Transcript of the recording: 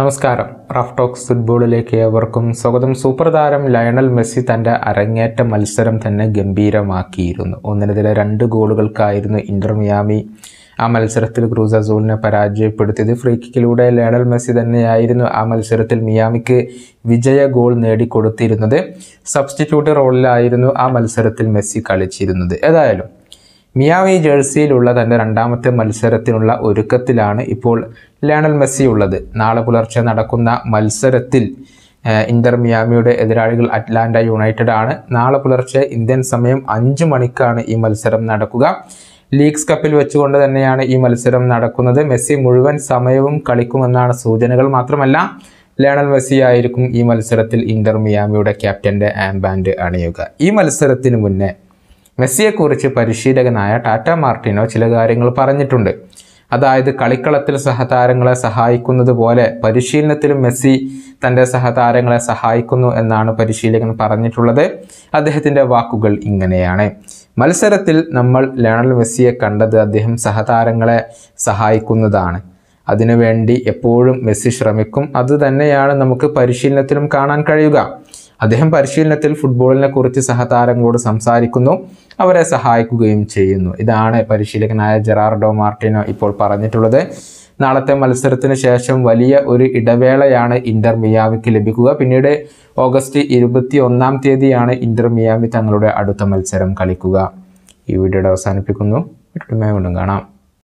നമസ്കാരം rough talks ഫുട്ബോളിലേക്ക് ഏവർക്കും സ്വാഗതം സൂപ്പർ താരം ലയണൽ മെസ്സി തൻ്റെ അരങ്ങേറ്റ മത്സരം തന്നെ ഗംഭീരമാക്കിയിരുന്നു ഒന്നിനെതിരെ രണ്ട് ഗോളുകൾക്കായിരുന്നു ഇൻ്റർ ആ മത്സരത്തിൽ ക്രൂസ് അസൂലിനെ പരാജയപ്പെടുത്തിയത് ഫ്രീ കിക്കിലൂടെ ലയണൽ മെസ്സി തന്നെയായിരുന്നു ആ മത്സരത്തിൽ മിയാമിക്ക് വിജയ ഗോൾ നേടിക്കൊടുത്തിരുന്നത് സബ്സ്റ്റിറ്റ്യൂട്ട് റോളിലായിരുന്നു ആ മത്സരത്തിൽ മെസ്സി കളിച്ചിരുന്നത് ഏതായാലും മിയാവി ജേഴ്സിയിലുള്ള തൻ്റെ രണ്ടാമത്തെ മത്സരത്തിനുള്ള ഒരുക്കത്തിലാണ് ഇപ്പോൾ ലയണൽ മെസ്സി ഉള്ളത് നാളെ പുലർച്ചെ നടക്കുന്ന മത്സരത്തിൽ ഇന്റർ മിയാമിയുടെ എതിരാളികൾ അറ്റ്ലാന്റ യുണൈറ്റഡ് ആണ് നാളെ പുലർച്ചെ ഇന്ത്യൻ സമയം അഞ്ച് മണിക്കാണ് ഈ മത്സരം നടക്കുക ലീഗ്സ് കപ്പിൽ വെച്ചുകൊണ്ട് തന്നെയാണ് ഈ മത്സരം നടക്കുന്നത് മെസ്സി മുഴുവൻ സമയവും കളിക്കുമെന്നാണ് സൂചനകൾ മാത്രമല്ല ലയണൽ മെസ്സി ആയിരിക്കും ഈ മത്സരത്തിൽ ഇന്റർ മിയാമിയുടെ ക്യാപ്റ്റൻ്റെ ആംബാൻഡ് അണിയുക ഈ മത്സരത്തിന് മുന്നേ മെസ്സിയെക്കുറിച്ച് പരിശീലകനായ ടാറ്റ മാർട്ടിനോ ചില കാര്യങ്ങൾ പറഞ്ഞിട്ടുണ്ട് അതായത് കളിക്കളത്തിൽ സഹതാരങ്ങളെ സഹായിക്കുന്നത് പോലെ പരിശീലനത്തിലും മെസ്സി തൻ്റെ സഹതാരങ്ങളെ സഹായിക്കുന്നു എന്നാണ് പരിശീലകൻ പറഞ്ഞിട്ടുള്ളത് അദ്ദേഹത്തിൻ്റെ വാക്കുകൾ ഇങ്ങനെയാണ് മത്സരത്തിൽ നമ്മൾ ലയണൽ മെസ്സിയെ കണ്ടത് അദ്ദേഹം സഹതാരങ്ങളെ സഹായിക്കുന്നതാണ് അതിനുവേണ്ടി എപ്പോഴും മെസ്സി ശ്രമിക്കും അതുതന്നെയാണ് നമുക്ക് പരിശീലനത്തിലും കാണാൻ കഴിയുക അദ്ദേഹം പരിശീലനത്തിൽ ഫുട്ബോളിനെ കുറിച്ച് സഹതാരങ്ങളോട് സംസാരിക്കുന്നു അവരെ സഹായിക്കുകയും ചെയ്യുന്നു ഇതാണ് പരിശീലകനായ ജെറാർഡോ മാർട്ടിനോ ഇപ്പോൾ പറഞ്ഞിട്ടുള്ളത് നാളത്തെ മത്സരത്തിന് ശേഷം വലിയ ഒരു ഇടവേളയാണ് ഇന്റർ മിയാമിക്ക് ലഭിക്കുക പിന്നീട് ഓഗസ്റ്റ് ഇരുപത്തി ഒന്നാം തീയതിയാണ് ഇന്റർ മിയാമി തങ്ങളുടെ അടുത്ത മത്സരം കളിക്കുക ഈ വീഡിയോയുടെ അവസാനിപ്പിക്കുന്നു വീണ്ടും കാണാം